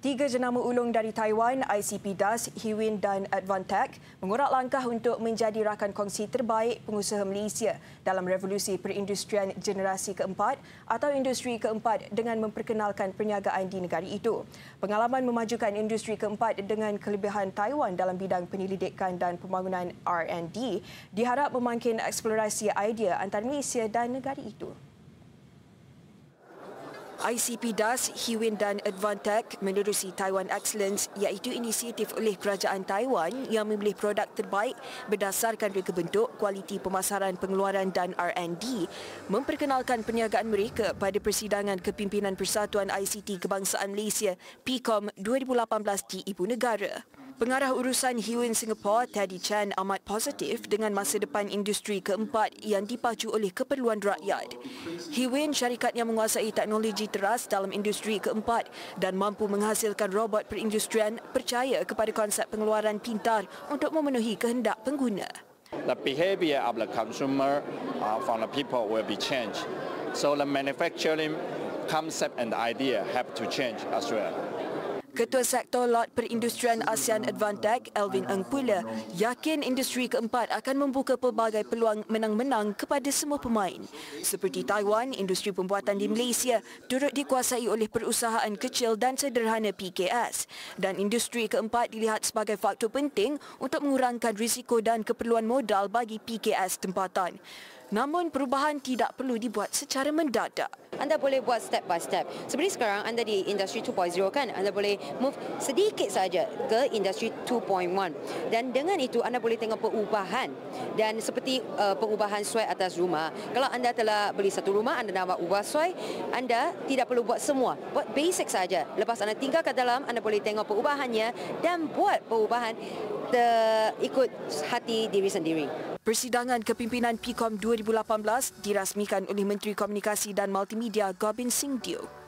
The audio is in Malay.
Tiga jenama ulung dari Taiwan, ICP DAS, Hewin dan Advantech, mengurak langkah untuk menjadi rakan kongsi terbaik pengusaha Malaysia dalam revolusi perindustrian generasi keempat atau industri keempat dengan memperkenalkan perniagaan di negara itu. Pengalaman memajukan industri keempat dengan kelebihan Taiwan dalam bidang penyelidikan dan pembangunan R&D diharap memangkin eksplorasi idea antara Malaysia dan negara itu. ICP DAS, Hewin dan Advantec menerusi Taiwan Excellence iaitu inisiatif oleh kerajaan Taiwan yang memilih produk terbaik berdasarkan reka bentuk, kualiti pemasaran pengeluaran dan R&D memperkenalkan perniagaan mereka pada persidangan kepimpinan Persatuan ICT Kebangsaan Malaysia PKOM 2018 di Ibu Negara. Pengarah Urusan Hewin Singapore, Teddy Chan, amat positif dengan masa depan industri keempat yang dipacu oleh keperluan rakyat. Hewin, syarikat yang menguasai teknologi teras dalam industri keempat dan mampu menghasilkan robot perindustrian, percaya kepada konsep pengeluaran pintar untuk memenuhi kehendak pengguna. The behavior of the consumer uh, from the people will be changed. So the manufacturing concept and idea have to change as well. Ketua Sektor Lot Perindustrian ASEAN Advantech, Elvin Ng Pula, yakin industri keempat akan membuka pelbagai peluang menang-menang kepada semua pemain. Seperti Taiwan, industri pembuatan di Malaysia turut dikuasai oleh perusahaan kecil dan sederhana PKS. Dan industri keempat dilihat sebagai faktor penting untuk mengurangkan risiko dan keperluan modal bagi PKS tempatan. Namun perubahan tidak perlu dibuat secara mendadak. Anda boleh buat step by step. Seperti sekarang anda di industri 2.0 kan, anda boleh move sedikit saja ke industri 2.1. Dan dengan itu anda boleh tengok perubahan. Dan seperti uh, perubahan suai atas rumah, kalau anda telah beli satu rumah, anda nak buat ubah suai, anda tidak perlu buat semua. Buat basic saja. Lepas anda tinggal ke dalam, anda boleh tengok perubahannya dan buat perubahan ikut hati diri sendiri. Persidangan kepimpinan PCOM 2018 dirasmikan oleh Menteri Komunikasi dan Multimedia Gobind Singh Duke.